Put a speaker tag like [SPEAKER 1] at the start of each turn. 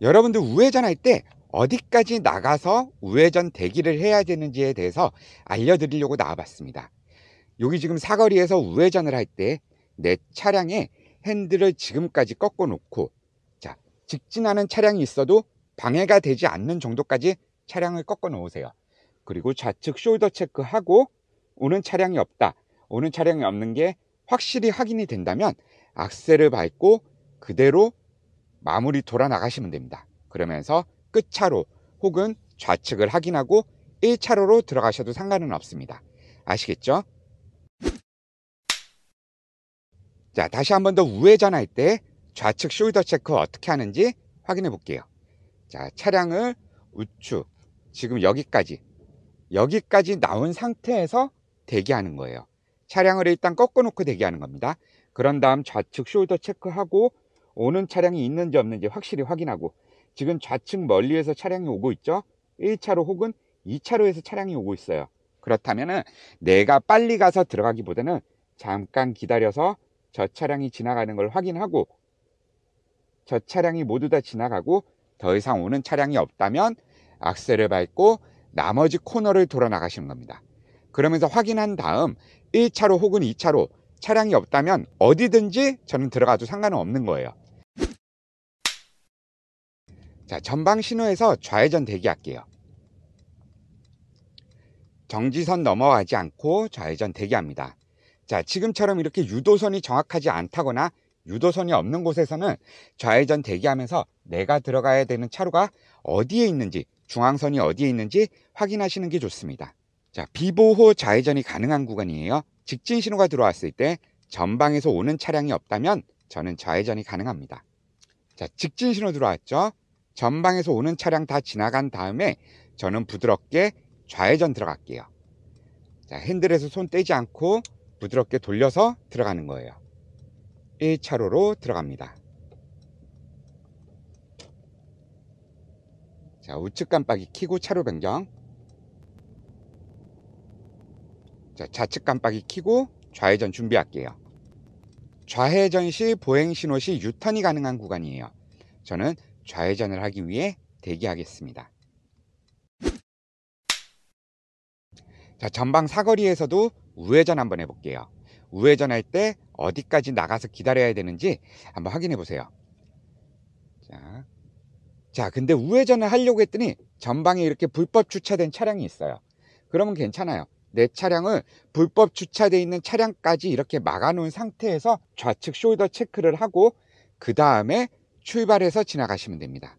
[SPEAKER 1] 여러분들 우회전할 때 어디까지 나가서 우회전 대기를 해야 되는지에 대해서 알려드리려고 나와봤습니다. 여기 지금 사거리에서 우회전을 할 때 내 차량의 핸들을 지금까지 꺾어 놓고 자 직진하는 차량이 있어도 방해가 되지 않는 정도까지 차량을 꺾어 놓으세요. 그리고 좌측 숄더 체크하고 오는 차량이 없다. 오는 차량이 없는 게 확실히 확인이 된다면 악셀을 밟고 그대로 마무리 돌아 나가시면 됩니다. 그러면서 끝차로 혹은 좌측을 확인하고 1차로로 들어가셔도 상관은 없습니다. 아시겠죠? 자, 다시 한 번 더 우회전할 때 좌측 숄더 체크 어떻게 하는지 확인해 볼게요. 자, 차량을 우측, 지금 여기까지, 여기까지 나온 상태에서 대기하는 거예요. 차량을 일단 꺾어 놓고 대기하는 겁니다. 그런 다음 좌측 숄더 체크하고 오는 차량이 있는지 없는지 확실히 확인하고 지금 좌측 멀리에서 차량이 오고 있죠? 1차로 혹은 2차로에서 차량이 오고 있어요. 그렇다면은 내가 빨리 가서 들어가기보다는 잠깐 기다려서 저 차량이 지나가는 걸 확인하고 저 차량이 모두 다 지나가고 더 이상 오는 차량이 없다면 악셀을 밟고 나머지 코너를 돌아 나가시는 겁니다. 그러면서 확인한 다음 1차로 혹은 2차로 차량이 없다면 어디든지 저는 들어가도 상관은 없는 거예요. 자, 전방 신호에서 좌회전 대기할게요. 정지선 넘어가지 않고 좌회전 대기합니다. 자, 지금처럼 이렇게 유도선이 정확하지 않다거나 유도선이 없는 곳에서는 좌회전 대기하면서 내가 들어가야 되는 차로가 어디에 있는지, 중앙선이 어디에 있는지 확인하시는 게 좋습니다. 자, 비보호 좌회전이 가능한 구간이에요. 직진 신호가 들어왔을 때 전방에서 오는 차량이 없다면 저는 좌회전이 가능합니다. 자, 직진 신호 들어왔죠? 전방에서 오는 차량 다 지나간 다음에 저는 부드럽게 좌회전 들어갈게요. 자, 핸들에서 손 떼지 않고 부드럽게 돌려서 들어가는 거예요. 1차로로 들어갑니다. 자, 우측 깜빡이 키고 차로 변경. 자, 좌측 깜빡이 키고 좌회전 준비할게요. 좌회전 시 보행 신호 시 유턴이 가능한 구간이에요. 저는 좌회전을 하기 위해 대기하겠습니다. 자, 전방 사거리에서도 우회전 한번 해볼게요. 우회전할 때 어디까지 나가서 기다려야 되는지 한번 확인해 보세요. 자, 자, 근데 우회전을 하려고 했더니 전방에 이렇게 불법 주차된 차량이 있어요. 그러면 괜찮아요. 내 차량을 불법 주차되어 있는 차량까지 이렇게 막아놓은 상태에서 좌측 숄더 체크를 하고 그 다음에 출발해서 지나가시면 됩니다.